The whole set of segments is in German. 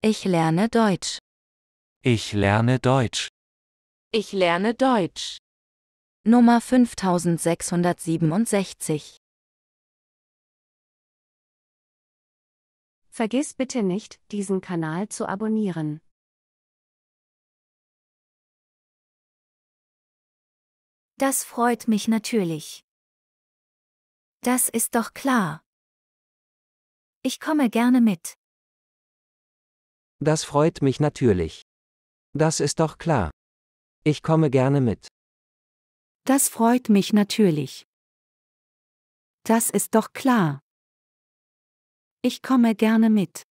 Ich lerne Deutsch. Ich lerne Deutsch. Ich lerne Deutsch. Nummer 5667. Vergiss bitte nicht, diesen Kanal zu abonnieren. Das freut mich natürlich. Das ist doch klar. Ich komme gerne mit. Das freut mich natürlich. Das ist doch klar. Ich komme gerne mit. Das freut mich natürlich. Das ist doch klar. Ich komme gerne mit.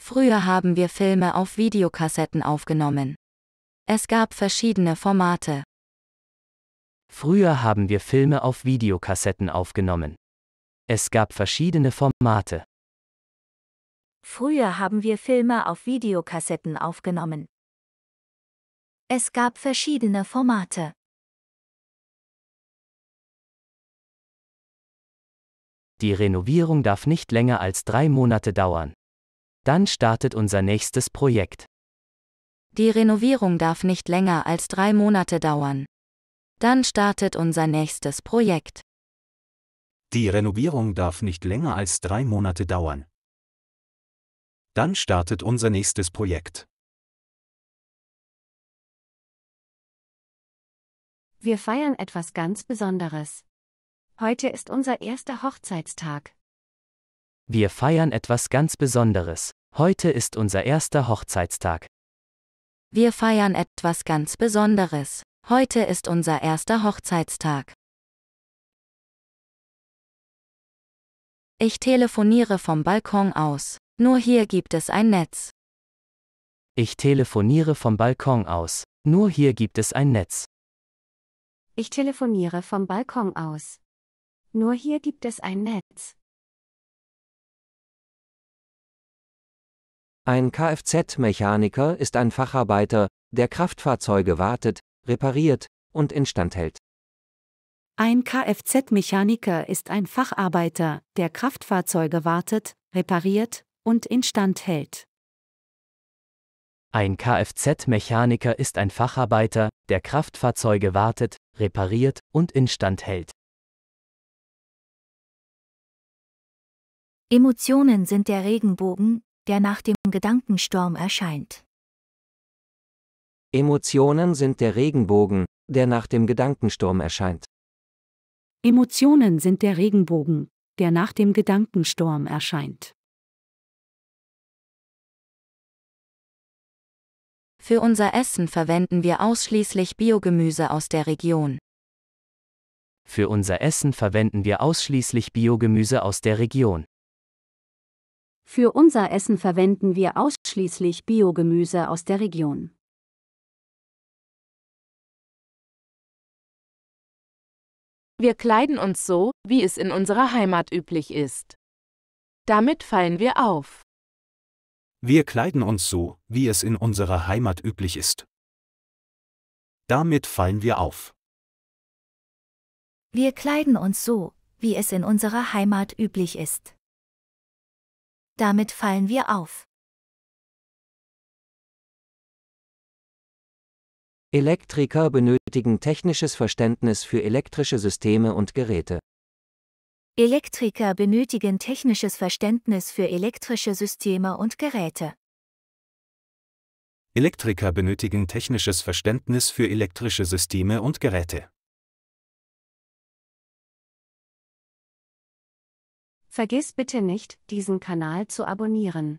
Früher haben wir Filme auf Videokassetten aufgenommen. Es gab verschiedene Formate. Früher haben wir Filme auf Videokassetten aufgenommen. Es gab verschiedene Formate. Früher haben wir Filme auf Videokassetten aufgenommen. Es gab verschiedene Formate. Die Renovierung darf nicht länger als drei Monate dauern. Dann startet unser nächstes Projekt. Die Renovierung darf nicht länger als drei Monate dauern. Dann startet unser nächstes Projekt. Die Renovierung darf nicht länger als drei Monate dauern. Dann startet unser nächstes Projekt. Wir feiern etwas ganz Besonderes. Heute ist unser erster Hochzeitstag. Wir feiern etwas ganz Besonderes. Heute ist unser erster Hochzeitstag. Wir feiern etwas ganz Besonderes. Heute ist unser erster Hochzeitstag. Ich telefoniere vom Balkon aus. Nur hier gibt es ein Netz. Ich telefoniere vom Balkon aus. Nur hier gibt es ein Netz. Ich telefoniere vom Balkon aus. Nur hier gibt es ein Netz. Ein Kfz-Mechaniker ist ein Facharbeiter, der Kraftfahrzeuge wartet, repariert und instand hält. Ein Kfz-Mechaniker ist ein Facharbeiter, der Kraftfahrzeuge wartet, repariert und instand hält. Ein Kfz-Mechaniker ist ein Facharbeiter, der Kraftfahrzeuge wartet, repariert und instand hält. Emotionen sind der Regenbogen, der nach dem Gedankensturm erscheint. Emotionen sind der Regenbogen, der nach dem Gedankensturm erscheint. Emotionen sind der Regenbogen, der nach dem Gedankensturm erscheint. Für unser Essen verwenden wir ausschließlich Biogemüse aus der Region. Für unser Essen verwenden wir ausschließlich Biogemüse aus der Region. Für unser Essen verwenden wir ausschließlich Biogemüse aus der Region. Wir kleiden uns so, wie es in unserer Heimat üblich ist. Damit fallen wir auf. Wir kleiden uns so, wie es in unserer Heimat üblich ist. Damit fallen wir auf. Wir kleiden uns so, wie es in unserer Heimat üblich ist. Damit fallen wir auf. Elektriker benötigen technisches Verständnis für elektrische Systeme und Geräte. Elektriker benötigen technisches Verständnis für elektrische Systeme und Geräte. Elektriker benötigen technisches Verständnis für elektrische Systeme und Geräte. Vergiss bitte nicht, diesen Kanal zu abonnieren.